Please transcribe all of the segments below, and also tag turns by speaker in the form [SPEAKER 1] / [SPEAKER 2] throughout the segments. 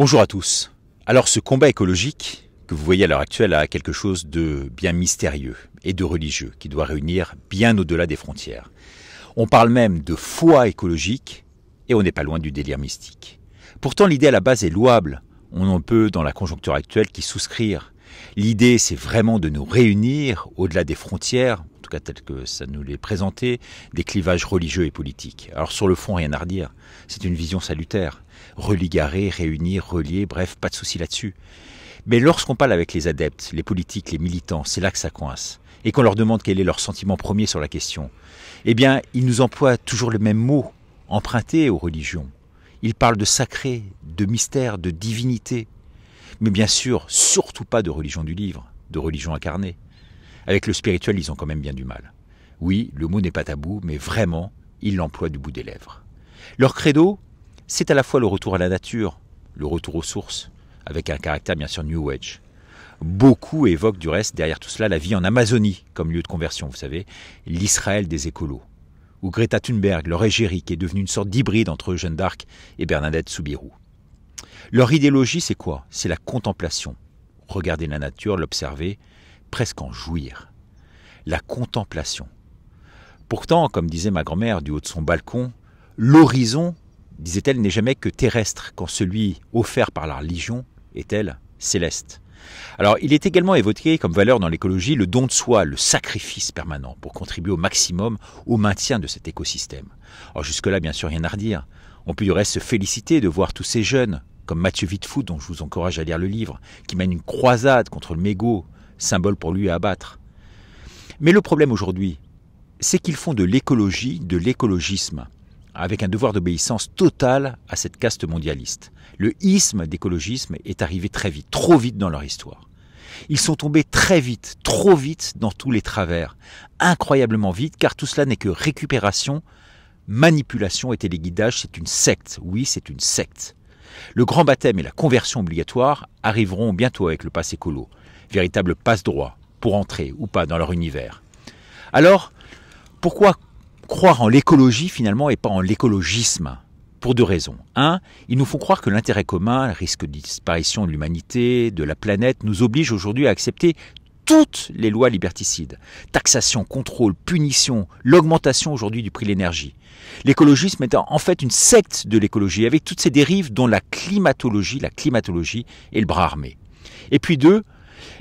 [SPEAKER 1] Bonjour à tous. Alors ce combat écologique que vous voyez à l'heure actuelle a quelque chose de bien mystérieux et de religieux qui doit réunir bien au-delà des frontières. On parle même de foi écologique et on n'est pas loin du délire mystique. Pourtant l'idée à la base est louable. On en peut dans la conjoncture actuelle qui souscrire. L'idée c'est vraiment de nous réunir au-delà des frontières tel que ça nous l'est présenté, des clivages religieux et politiques. Alors sur le fond, rien à redire. C'est une vision salutaire. Religarer, réunir, relier, bref, pas de souci là-dessus. Mais lorsqu'on parle avec les adeptes, les politiques, les militants, c'est là que ça coince. Et qu'on leur demande quel est leur sentiment premier sur la question, eh bien, ils nous emploient toujours le même mot, emprunté aux religions. Ils parlent de sacré, de mystère, de divinité. Mais bien sûr, surtout pas de religion du livre, de religion incarnée. Avec le spirituel, ils ont quand même bien du mal. Oui, le mot n'est pas tabou, mais vraiment, ils l'emploient du bout des lèvres. Leur credo, c'est à la fois le retour à la nature, le retour aux sources, avec un caractère bien sûr New Age. Beaucoup évoquent du reste derrière tout cela la vie en Amazonie comme lieu de conversion, vous savez, l'Israël des écolos, ou Greta Thunberg, leur égérie, qui est devenue une sorte d'hybride entre Jeanne d'Arc et Bernadette Soubirou. Leur idéologie, c'est quoi C'est la contemplation. Regarder la nature, l'observer, presque en jouir. La contemplation. Pourtant, comme disait ma grand-mère du haut de son balcon, l'horizon, disait-elle, n'est jamais que terrestre quand celui offert par la religion est-elle céleste. Alors, il est également évoqué comme valeur dans l'écologie le don de soi, le sacrifice permanent, pour contribuer au maximum au maintien de cet écosystème. jusque-là, bien sûr, rien à redire. On peut du reste se féliciter de voir tous ces jeunes, comme Mathieu Vitefou, dont je vous encourage à lire le livre, qui mènent une croisade contre le mégot, symbole pour lui à abattre. Mais le problème aujourd'hui, c'est qu'ils font de l'écologie de l'écologisme, avec un devoir d'obéissance totale à cette caste mondialiste. Le isme d'écologisme est arrivé très vite, trop vite dans leur histoire. Ils sont tombés très vite, trop vite dans tous les travers, incroyablement vite, car tout cela n'est que récupération, manipulation et téléguidage, c'est une secte, oui c'est une secte. Le grand baptême et la conversion obligatoire arriveront bientôt avec le pass écolo, véritable passe-droit pour entrer ou pas dans leur univers. Alors, pourquoi croire en l'écologie finalement et pas en l'écologisme Pour deux raisons. Un, il nous faut croire que l'intérêt commun, le risque de disparition de l'humanité, de la planète, nous oblige aujourd'hui à accepter toutes les lois liberticides. Taxation, contrôle, punition, l'augmentation aujourd'hui du prix de l'énergie. L'écologisme est en fait une secte de l'écologie avec toutes ses dérives dont la climatologie, la climatologie et le bras armé. Et puis deux,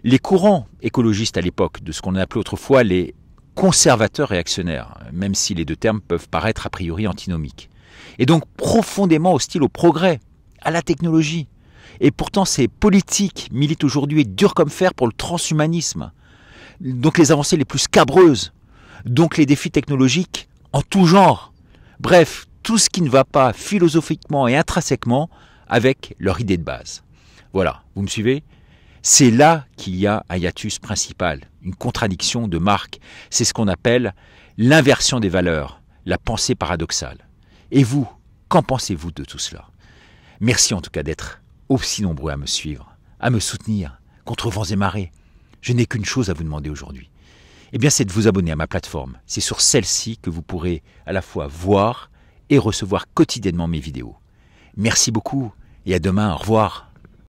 [SPEAKER 1] les courants écologistes à l'époque de ce qu'on appelait autrefois les conservateurs réactionnaires, même si les deux termes peuvent paraître a priori antinomiques. Et donc profondément hostiles au progrès, à la technologie, et pourtant, ces politiques militent aujourd'hui dur comme fer pour le transhumanisme. Donc les avancées les plus scabreuses. Donc les défis technologiques en tout genre. Bref, tout ce qui ne va pas philosophiquement et intrinsèquement avec leur idée de base. Voilà, vous me suivez C'est là qu'il y a un hiatus principal, une contradiction de marque. C'est ce qu'on appelle l'inversion des valeurs, la pensée paradoxale. Et vous, qu'en pensez-vous de tout cela Merci en tout cas d'être aussi nombreux à me suivre, à me soutenir, contre vents et marées. Je n'ai qu'une chose à vous demander aujourd'hui. Eh bien, c'est de vous abonner à ma plateforme. C'est sur celle-ci que vous pourrez à la fois voir et recevoir quotidiennement mes vidéos. Merci beaucoup et à demain. Au revoir.